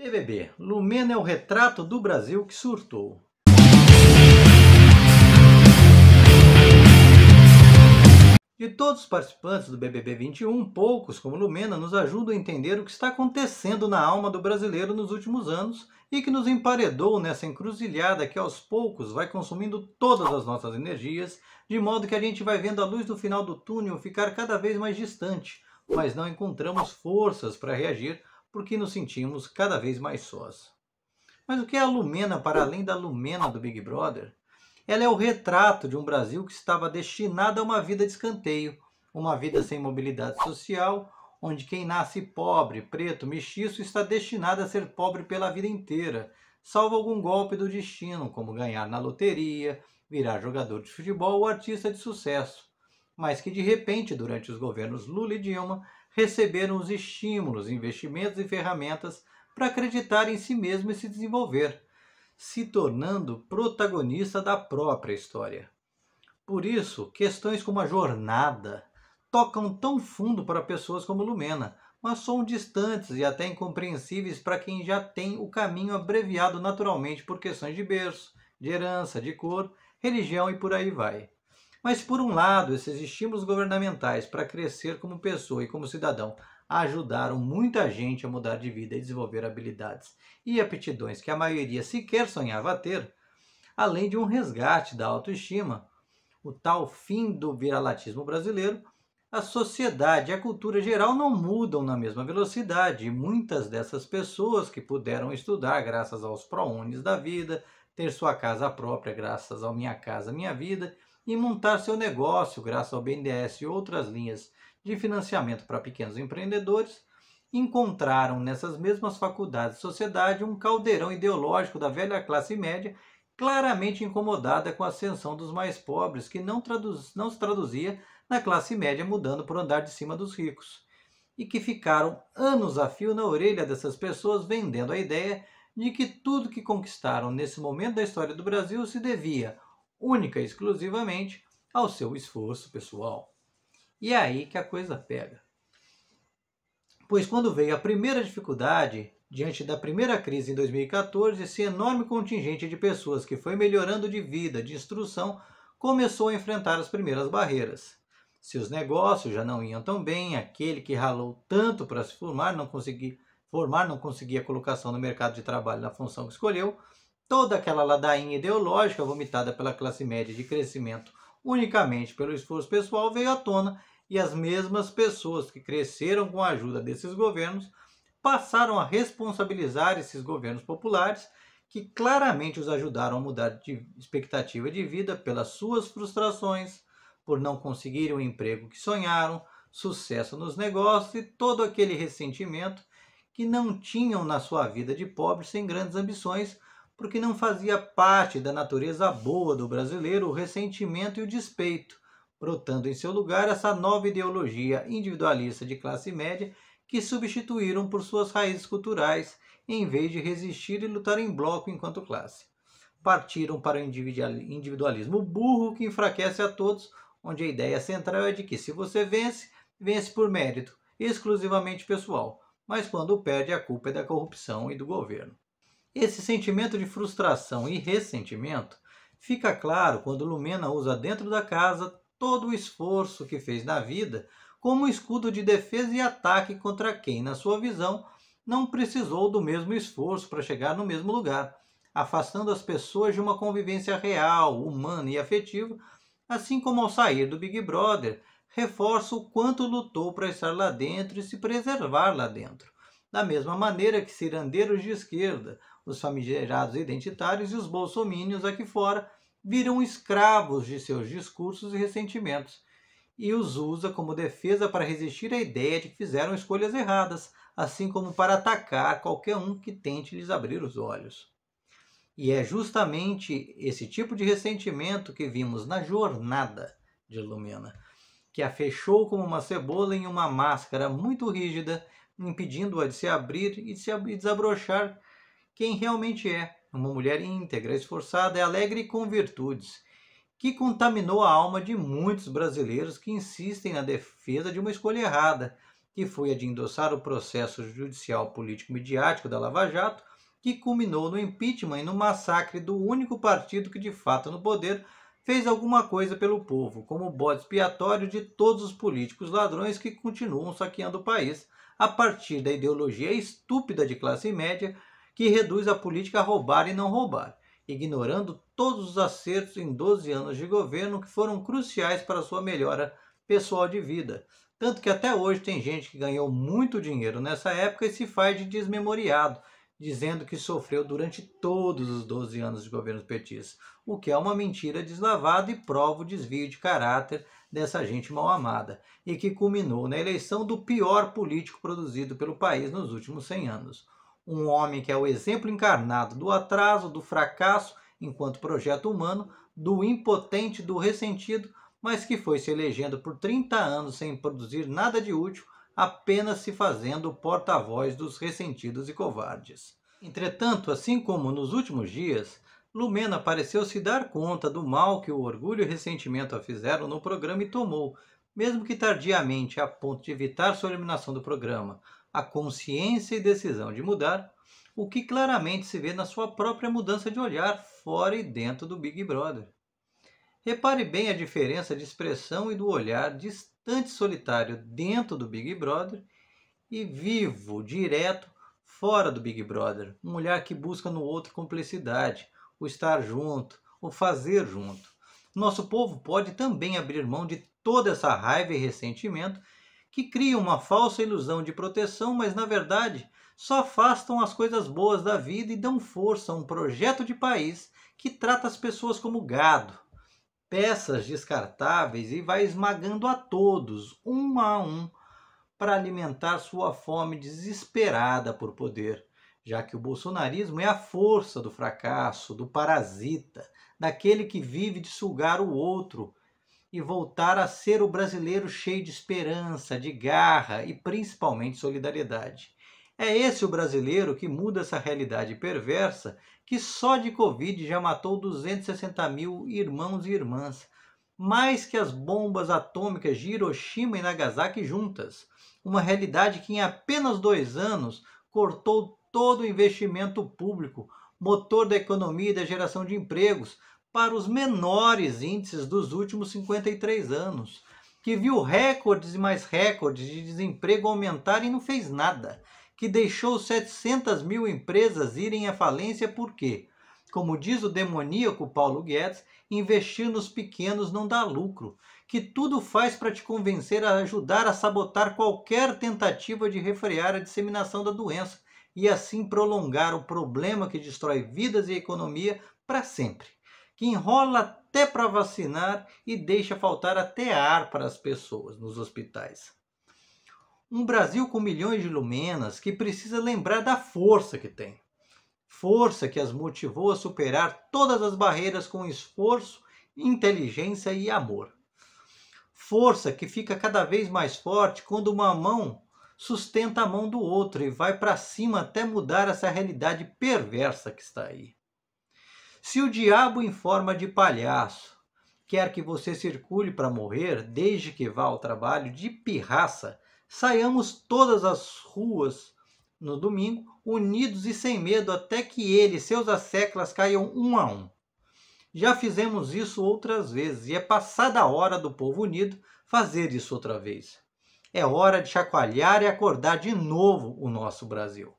BBB, Lumena é o retrato do Brasil que surtou. De todos os participantes do BBB 21, poucos, como Lumena, nos ajudam a entender o que está acontecendo na alma do brasileiro nos últimos anos e que nos emparedou nessa encruzilhada que aos poucos vai consumindo todas as nossas energias, de modo que a gente vai vendo a luz do final do túnel ficar cada vez mais distante, mas não encontramos forças para reagir porque nos sentimos cada vez mais sós. Mas o que é a Lumena para além da Lumena do Big Brother? Ela é o retrato de um Brasil que estava destinado a uma vida de escanteio, uma vida sem mobilidade social, onde quem nasce pobre, preto, mestiço está destinado a ser pobre pela vida inteira, salvo algum golpe do destino, como ganhar na loteria, virar jogador de futebol ou artista de sucesso, mas que de repente, durante os governos Lula e Dilma, receberam os estímulos, investimentos e ferramentas para acreditar em si mesmo e se desenvolver, se tornando protagonista da própria história. Por isso, questões como a jornada tocam tão fundo para pessoas como Lumena, mas são distantes e até incompreensíveis para quem já tem o caminho abreviado naturalmente por questões de berço, de herança, de cor, religião e por aí vai. Mas, por um lado, esses estímulos governamentais para crescer como pessoa e como cidadão ajudaram muita gente a mudar de vida e desenvolver habilidades e aptidões que a maioria sequer sonhava ter, além de um resgate da autoestima, o tal fim do viralatismo brasileiro, a sociedade e a cultura geral não mudam na mesma velocidade e muitas dessas pessoas que puderam estudar graças aos prounes da vida, ter sua casa própria graças ao Minha Casa Minha Vida e montar seu negócio graças ao BNDES e outras linhas de financiamento para pequenos empreendedores, encontraram nessas mesmas faculdades e sociedade um caldeirão ideológico da velha classe média claramente incomodada com a ascensão dos mais pobres, que não, traduz, não se traduzia na classe média mudando por andar de cima dos ricos, e que ficaram anos a fio na orelha dessas pessoas vendendo a ideia de que tudo que conquistaram nesse momento da história do Brasil se devia única e exclusivamente ao seu esforço pessoal. E é aí que a coisa pega. Pois quando veio a primeira dificuldade, diante da primeira crise em 2014, esse enorme contingente de pessoas que foi melhorando de vida, de instrução, começou a enfrentar as primeiras barreiras. Seus negócios já não iam tão bem, aquele que ralou tanto para se formar não, conseguia, formar, não conseguia colocação no mercado de trabalho na função que escolheu, toda aquela ladainha ideológica vomitada pela classe média de crescimento unicamente pelo esforço pessoal veio à tona e as mesmas pessoas que cresceram com a ajuda desses governos passaram a responsabilizar esses governos populares que claramente os ajudaram a mudar de expectativa de vida pelas suas frustrações, por não conseguirem o emprego que sonharam, sucesso nos negócios e todo aquele ressentimento que não tinham na sua vida de pobre sem grandes ambições, porque não fazia parte da natureza boa do brasileiro o ressentimento e o despeito, brotando em seu lugar essa nova ideologia individualista de classe média que substituíram por suas raízes culturais, em vez de resistir e lutar em bloco enquanto classe. Partiram para o individualismo burro que enfraquece a todos, onde a ideia central é de que se você vence, vence por mérito, exclusivamente pessoal, mas quando perde a culpa é da corrupção e do governo. Esse sentimento de frustração e ressentimento fica claro quando Lumena usa dentro da casa todo o esforço que fez na vida como escudo de defesa e ataque contra quem, na sua visão, não precisou do mesmo esforço para chegar no mesmo lugar, afastando as pessoas de uma convivência real, humana e afetiva, assim como ao sair do Big Brother, reforça o quanto lutou para estar lá dentro e se preservar lá dentro. Da mesma maneira que cirandeiros de esquerda, os famigerados identitários e os bolsomínios aqui fora viram escravos de seus discursos e ressentimentos e os usa como defesa para resistir à ideia de que fizeram escolhas erradas, assim como para atacar qualquer um que tente lhes abrir os olhos. E é justamente esse tipo de ressentimento que vimos na jornada de Lumena, que a fechou como uma cebola em uma máscara muito rígida, impedindo-a de se abrir e de se desabrochar quem realmente é, uma mulher íntegra, esforçada, alegre e com virtudes, que contaminou a alma de muitos brasileiros que insistem na defesa de uma escolha errada, que foi a de endossar o processo judicial político-midiático da Lava Jato, que culminou no impeachment e no massacre do único partido que, de fato, no poder, fez alguma coisa pelo povo, como bode expiatório de todos os políticos ladrões que continuam saqueando o país a partir da ideologia estúpida de classe média que reduz a política a roubar e não roubar, ignorando todos os acertos em 12 anos de governo que foram cruciais para sua melhora pessoal de vida. Tanto que até hoje tem gente que ganhou muito dinheiro nessa época e se faz de desmemoriado, dizendo que sofreu durante todos os 12 anos de governo petista, o que é uma mentira deslavada e prova o desvio de caráter dessa gente mal amada, e que culminou na eleição do pior político produzido pelo país nos últimos 100 anos um homem que é o exemplo encarnado do atraso, do fracasso enquanto projeto humano, do impotente, do ressentido, mas que foi se elegendo por 30 anos sem produzir nada de útil, apenas se fazendo porta-voz dos ressentidos e covardes. Entretanto, assim como nos últimos dias, Lumena pareceu se dar conta do mal que o orgulho e o ressentimento a fizeram no programa e tomou, mesmo que tardiamente, a ponto de evitar sua eliminação do programa, a consciência e decisão de mudar, o que claramente se vê na sua própria mudança de olhar fora e dentro do Big Brother. Repare bem a diferença de expressão e do olhar distante solitário dentro do Big Brother e vivo, direto, fora do Big Brother. Um olhar que busca no outro cumplicidade, o estar junto, o fazer junto. Nosso povo pode também abrir mão de toda essa raiva e ressentimento que criam uma falsa ilusão de proteção, mas na verdade só afastam as coisas boas da vida e dão força a um projeto de país que trata as pessoas como gado, peças descartáveis e vai esmagando a todos, um a um, para alimentar sua fome desesperada por poder, já que o bolsonarismo é a força do fracasso, do parasita, daquele que vive de sugar o outro e voltar a ser o brasileiro cheio de esperança, de garra e principalmente solidariedade. É esse o brasileiro que muda essa realidade perversa que só de Covid já matou 260 mil irmãos e irmãs, mais que as bombas atômicas de Hiroshima e Nagasaki juntas. Uma realidade que em apenas dois anos cortou todo o investimento público, motor da economia e da geração de empregos, para os menores índices dos últimos 53 anos, que viu recordes e mais recordes de desemprego aumentar e não fez nada, que deixou 700 mil empresas irem à falência porque, como diz o demoníaco Paulo Guedes, investir nos pequenos não dá lucro, que tudo faz para te convencer a ajudar a sabotar qualquer tentativa de refrear a disseminação da doença e assim prolongar o problema que destrói vidas e economia para sempre que enrola até para vacinar e deixa faltar até ar para as pessoas nos hospitais. Um Brasil com milhões de lumenas que precisa lembrar da força que tem. Força que as motivou a superar todas as barreiras com esforço, inteligência e amor. Força que fica cada vez mais forte quando uma mão sustenta a mão do outro e vai para cima até mudar essa realidade perversa que está aí. Se o diabo em forma de palhaço quer que você circule para morrer, desde que vá ao trabalho de pirraça, saiamos todas as ruas no domingo, unidos e sem medo, até que ele e seus asseclas caiam um a um. Já fizemos isso outras vezes e é passada a hora do povo unido fazer isso outra vez. É hora de chacoalhar e acordar de novo o nosso Brasil.